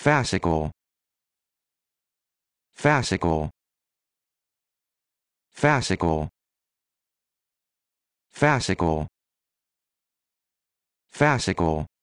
fascicle fascicle fascicle fascicle fascicle